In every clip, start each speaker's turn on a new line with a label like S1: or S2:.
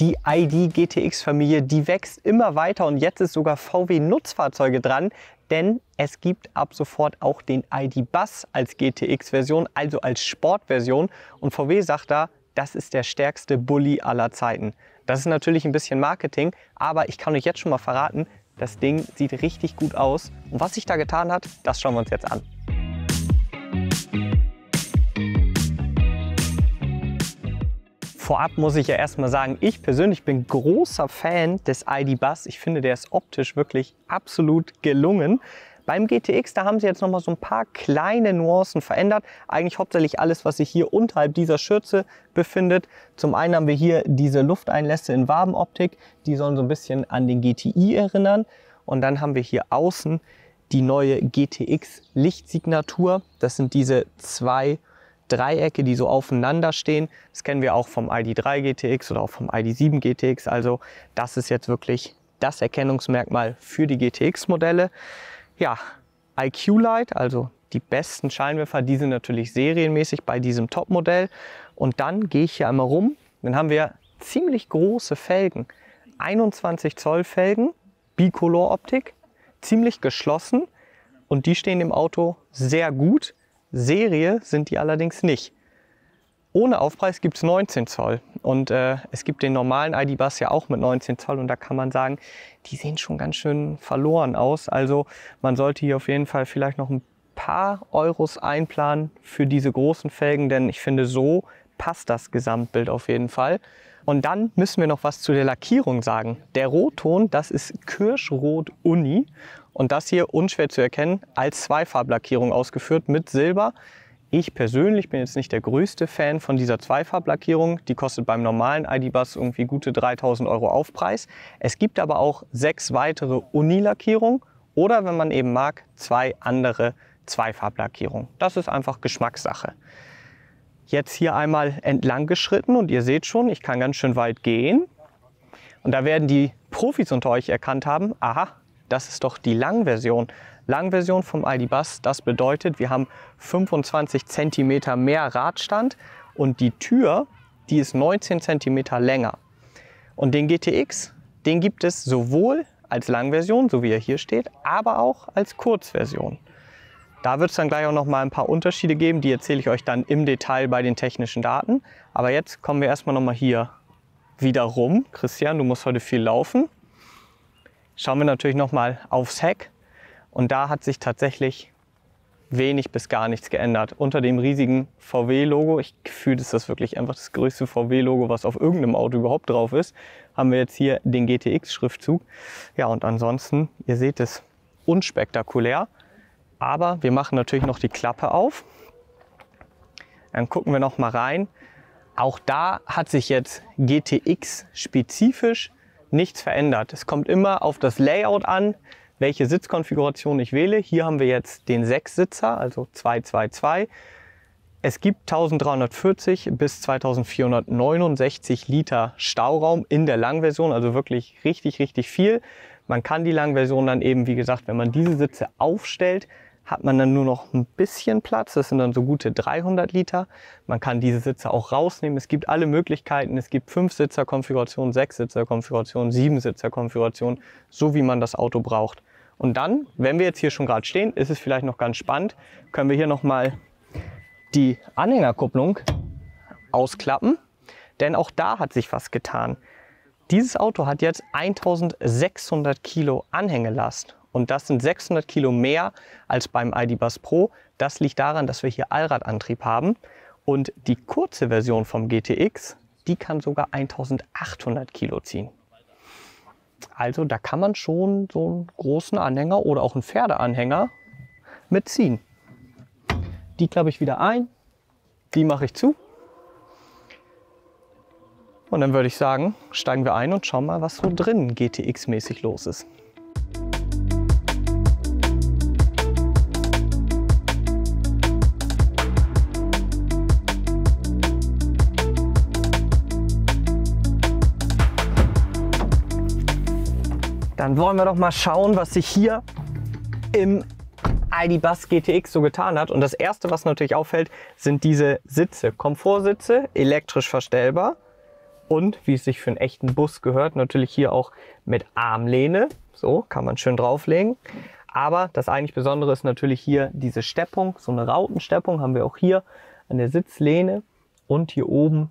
S1: Die ID GTX-Familie, die wächst immer weiter und jetzt ist sogar VW Nutzfahrzeuge dran, denn es gibt ab sofort auch den ID Bus als GTX-Version, also als Sportversion. Und VW sagt da, das ist der stärkste Bully aller Zeiten. Das ist natürlich ein bisschen Marketing, aber ich kann euch jetzt schon mal verraten, das Ding sieht richtig gut aus. Und was sich da getan hat, das schauen wir uns jetzt an. Vorab muss ich ja erstmal sagen, ich persönlich bin großer Fan des ID Bus. Ich finde, der ist optisch wirklich absolut gelungen. Beim GTX, da haben sie jetzt nochmal so ein paar kleine Nuancen verändert. Eigentlich hauptsächlich alles, was sich hier unterhalb dieser Schürze befindet. Zum einen haben wir hier diese Lufteinlässe in Wabenoptik. Die sollen so ein bisschen an den GTI erinnern. Und dann haben wir hier außen die neue GTX Lichtsignatur. Das sind diese zwei Dreiecke, die so aufeinander stehen. Das kennen wir auch vom ID3 GTX oder auch vom ID7 GTX. Also das ist jetzt wirklich das Erkennungsmerkmal für die GTX-Modelle. Ja, IQ Light, also die besten Scheinwerfer, die sind natürlich serienmäßig bei diesem Top-Modell. Und dann gehe ich hier einmal rum. Dann haben wir ziemlich große Felgen. 21 Zoll Felgen, Bicolor-Optik, ziemlich geschlossen. Und die stehen im Auto sehr gut. Serie sind die allerdings nicht. Ohne Aufpreis gibt es 19 Zoll und äh, es gibt den normalen ID-Bus ja auch mit 19 Zoll und da kann man sagen, die sehen schon ganz schön verloren aus. Also man sollte hier auf jeden Fall vielleicht noch ein paar Euros einplanen für diese großen Felgen, denn ich finde, so passt das Gesamtbild auf jeden Fall. Und dann müssen wir noch was zu der Lackierung sagen. Der Rotton, das ist Kirschrot Uni und das hier unschwer zu erkennen als Zweifarblackierung ausgeführt mit Silber. Ich persönlich bin jetzt nicht der größte Fan von dieser Zweifarblackierung. Die kostet beim normalen ID-Bus irgendwie gute 3000 Euro Aufpreis. Es gibt aber auch sechs weitere Unilackierungen oder wenn man eben mag, zwei andere Zweifarblackierungen. Das ist einfach Geschmackssache. Jetzt hier einmal entlang geschritten und ihr seht schon, ich kann ganz schön weit gehen. Und da werden die Profis unter euch erkannt haben, aha, das ist doch die Langversion. Langversion vom Aldi-Bus, das bedeutet, wir haben 25 cm mehr Radstand und die Tür, die ist 19 cm länger. Und den GTX, den gibt es sowohl als Langversion, so wie er hier steht, aber auch als Kurzversion. Da wird es dann gleich auch noch mal ein paar Unterschiede geben, die erzähle ich euch dann im Detail bei den technischen Daten. Aber jetzt kommen wir erstmal noch mal hier wieder rum. Christian, du musst heute viel laufen. Schauen wir natürlich nochmal aufs Heck und da hat sich tatsächlich wenig bis gar nichts geändert. Unter dem riesigen VW-Logo, ich fühle, dass das wirklich einfach das größte VW-Logo, was auf irgendeinem Auto überhaupt drauf ist, haben wir jetzt hier den GTX-Schriftzug. Ja, und ansonsten, ihr seht es, unspektakulär. Aber wir machen natürlich noch die Klappe auf. Dann gucken wir noch mal rein. Auch da hat sich jetzt GTX spezifisch nichts verändert. Es kommt immer auf das Layout an, welche Sitzkonfiguration ich wähle. Hier haben wir jetzt den 6-Sitzer, also 222. Es gibt 1340 bis 2469 Liter Stauraum in der Langversion, also wirklich richtig, richtig viel. Man kann die Langversion dann eben, wie gesagt, wenn man diese Sitze aufstellt, hat man dann nur noch ein bisschen Platz. Das sind dann so gute 300 Liter. Man kann diese Sitze auch rausnehmen. Es gibt alle Möglichkeiten. Es gibt 5-Sitzer-Konfigurationen, 6-Sitzer-Konfigurationen, 7-Sitzer-Konfigurationen, so wie man das Auto braucht. Und dann, wenn wir jetzt hier schon gerade stehen, ist es vielleicht noch ganz spannend, können wir hier nochmal die Anhängerkupplung ausklappen. Denn auch da hat sich was getan. Dieses Auto hat jetzt 1600 Kilo Anhängelast und das sind 600 Kilo mehr als beim ID.Buzz Pro. Das liegt daran, dass wir hier Allradantrieb haben. Und die kurze Version vom GTX, die kann sogar 1800 Kilo ziehen. Also da kann man schon so einen großen Anhänger oder auch einen Pferdeanhänger mitziehen. Die klappe ich wieder ein, die mache ich zu. Und dann würde ich sagen, steigen wir ein und schauen mal, was so drin GTX-mäßig los ist. Dann wollen wir doch mal schauen, was sich hier im ID Bus GTX so getan hat. Und das erste, was natürlich auffällt, sind diese Sitze. Komfortsitze, elektrisch verstellbar und wie es sich für einen echten Bus gehört, natürlich hier auch mit Armlehne. So kann man schön drauflegen. Aber das eigentlich Besondere ist natürlich hier diese Steppung, so eine Rautensteppung haben wir auch hier an der Sitzlehne und hier oben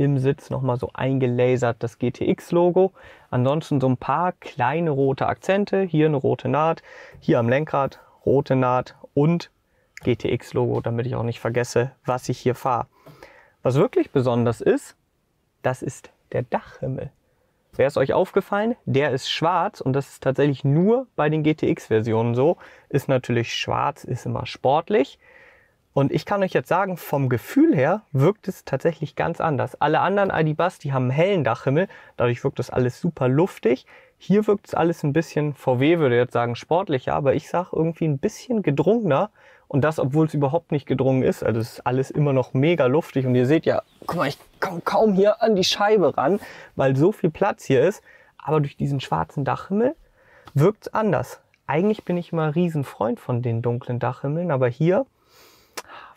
S1: im Sitz nochmal so eingelasert das GTX-Logo. Ansonsten so ein paar kleine rote Akzente. Hier eine rote Naht, hier am Lenkrad rote Naht und GTX-Logo, damit ich auch nicht vergesse, was ich hier fahre. Was wirklich besonders ist, das ist der Dachhimmel. Wäre es euch aufgefallen, der ist schwarz und das ist tatsächlich nur bei den GTX-Versionen so. Ist natürlich schwarz, ist immer sportlich. Und ich kann euch jetzt sagen, vom Gefühl her wirkt es tatsächlich ganz anders. Alle anderen Adibas, die haben einen hellen Dachhimmel, dadurch wirkt das alles super luftig. Hier wirkt es alles ein bisschen, VW würde jetzt sagen, sportlicher, aber ich sage irgendwie ein bisschen gedrungener. Und das, obwohl es überhaupt nicht gedrungen ist. Also es ist alles immer noch mega luftig. Und ihr seht ja, guck mal, ich komme kaum hier an die Scheibe ran, weil so viel Platz hier ist. Aber durch diesen schwarzen Dachhimmel wirkt es anders. Eigentlich bin ich immer ein Riesenfreund von den dunklen Dachhimmeln, aber hier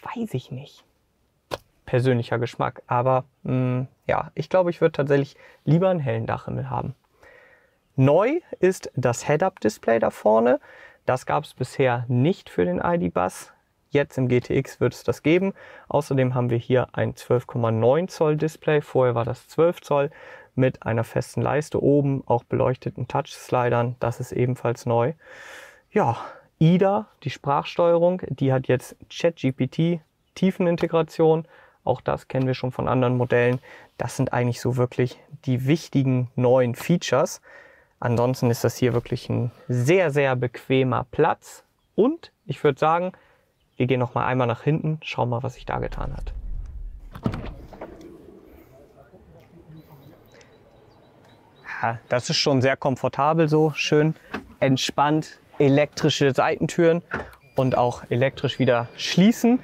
S1: weiß ich nicht. Persönlicher Geschmack. Aber mh, mm, ja, ich glaube, ich würde tatsächlich lieber einen hellen Dachhimmel haben. Neu ist das Head-Up-Display da vorne. Das gab es bisher nicht für den ID-Bus. Jetzt im GTX wird es das geben. Außerdem haben wir hier ein 12,9 Zoll Display. Vorher war das 12 Zoll mit einer festen Leiste oben, auch beleuchteten Touch-Slidern. Das ist ebenfalls neu. Ja, IDA, die Sprachsteuerung, die hat jetzt ChatGPT, Tiefenintegration. Auch das kennen wir schon von anderen Modellen. Das sind eigentlich so wirklich die wichtigen neuen Features. Ansonsten ist das hier wirklich ein sehr, sehr bequemer Platz. Und ich würde sagen, wir gehen noch mal einmal nach hinten, schauen mal, was sich da getan hat. das ist schon sehr komfortabel so, schön entspannt elektrische Seitentüren und auch elektrisch wieder schließen.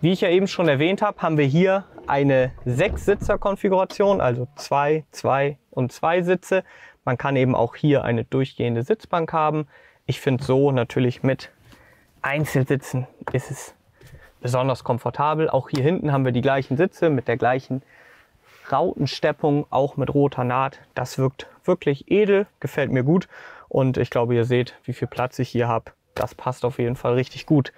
S1: Wie ich ja eben schon erwähnt habe, haben wir hier eine Sechs-Sitzer-Konfiguration, also zwei, zwei und zwei Sitze. Man kann eben auch hier eine durchgehende Sitzbank haben. Ich finde so natürlich mit Einzelsitzen ist es besonders komfortabel. Auch hier hinten haben wir die gleichen Sitze mit der gleichen Rautensteppung, auch mit roter Naht. Das wirkt wirklich edel, gefällt mir gut. Und ich glaube, ihr seht, wie viel Platz ich hier habe. Das passt auf jeden Fall richtig gut.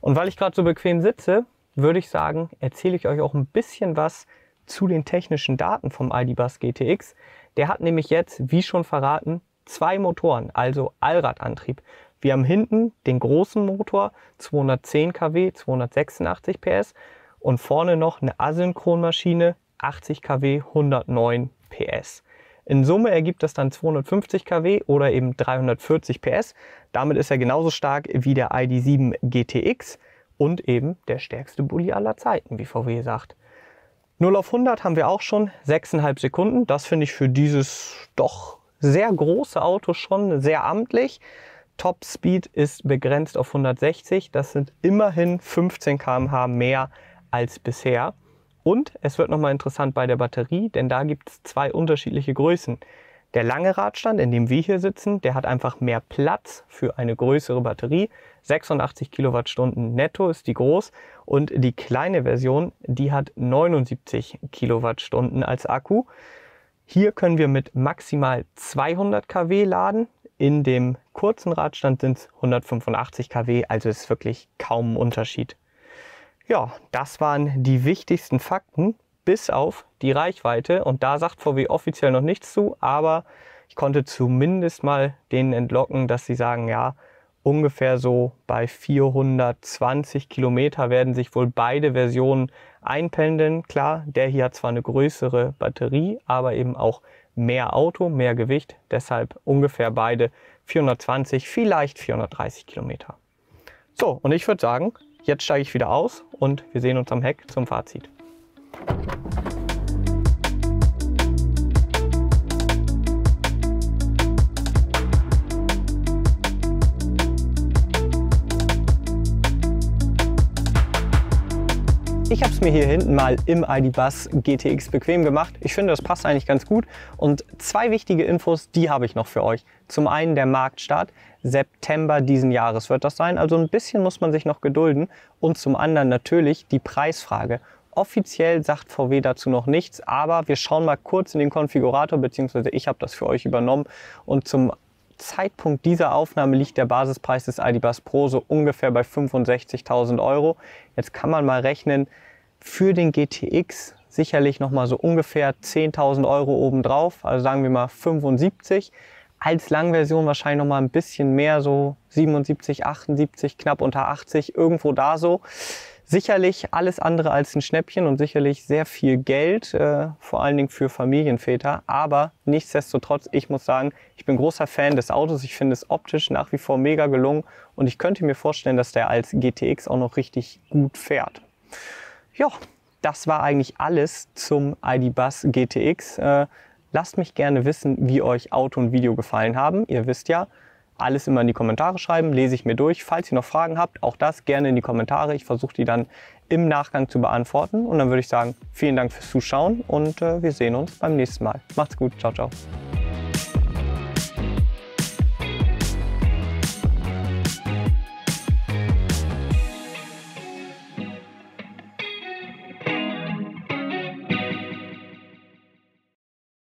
S1: Und weil ich gerade so bequem sitze, würde ich sagen, erzähle ich euch auch ein bisschen was zu den technischen Daten vom ID.Buzz GTX. Der hat nämlich jetzt, wie schon verraten, zwei Motoren, also Allradantrieb. Wir haben hinten den großen Motor, 210 kW, 286 PS und vorne noch eine Asynchronmaschine, 80 kW, 109 PS. In Summe ergibt das dann 250 kW oder eben 340 PS. Damit ist er genauso stark wie der ID7 GTX und eben der stärkste Bulli aller Zeiten, wie VW sagt. 0 auf 100 haben wir auch schon 6,5 Sekunden. Das finde ich für dieses doch sehr große Auto schon sehr amtlich. Top Speed ist begrenzt auf 160. Das sind immerhin 15 km/h mehr als bisher. Und es wird nochmal interessant bei der Batterie, denn da gibt es zwei unterschiedliche Größen. Der lange Radstand, in dem wir hier sitzen, der hat einfach mehr Platz für eine größere Batterie. 86 Kilowattstunden netto ist die groß und die kleine Version, die hat 79 Kilowattstunden als Akku. Hier können wir mit maximal 200 kW laden. In dem kurzen Radstand sind es 185 kW, also ist wirklich kaum ein Unterschied. Ja, das waren die wichtigsten Fakten, bis auf die Reichweite. Und da sagt VW offiziell noch nichts zu, aber ich konnte zumindest mal denen entlocken, dass sie sagen, ja, ungefähr so bei 420 Kilometer werden sich wohl beide Versionen einpendeln. Klar, der hier hat zwar eine größere Batterie, aber eben auch mehr Auto, mehr Gewicht, deshalb ungefähr beide 420, vielleicht 430 Kilometer. So, und ich würde sagen, Jetzt steige ich wieder aus und wir sehen uns am Heck zum Fazit. es mir hier hinten mal im ID.Buzz GTX bequem gemacht. Ich finde, das passt eigentlich ganz gut. Und zwei wichtige Infos, die habe ich noch für euch. Zum einen der Marktstart. September diesen Jahres wird das sein. Also ein bisschen muss man sich noch gedulden. Und zum anderen natürlich die Preisfrage. Offiziell sagt VW dazu noch nichts, aber wir schauen mal kurz in den Konfigurator, beziehungsweise ich habe das für euch übernommen. Und zum Zeitpunkt dieser Aufnahme liegt der Basispreis des Adibas Pro so ungefähr bei 65.000 Euro. Jetzt kann man mal rechnen, für den GTX sicherlich nochmal so ungefähr 10.000 Euro obendrauf, also sagen wir mal 75. Als Langversion wahrscheinlich nochmal ein bisschen mehr, so 77, 78, knapp unter 80, irgendwo da so. Sicherlich alles andere als ein Schnäppchen und sicherlich sehr viel Geld, äh, vor allen Dingen für Familienväter. Aber nichtsdestotrotz, ich muss sagen, ich bin großer Fan des Autos. Ich finde es optisch nach wie vor mega gelungen und ich könnte mir vorstellen, dass der als GTX auch noch richtig gut fährt ja, das war eigentlich alles zum ID.Buzz GTX. Äh, lasst mich gerne wissen, wie euch Auto und Video gefallen haben. Ihr wisst ja, alles immer in die Kommentare schreiben, lese ich mir durch. Falls ihr noch Fragen habt, auch das gerne in die Kommentare. Ich versuche die dann im Nachgang zu beantworten. Und dann würde ich sagen, vielen Dank fürs Zuschauen und äh, wir sehen uns beim nächsten Mal. Macht's gut, ciao, ciao.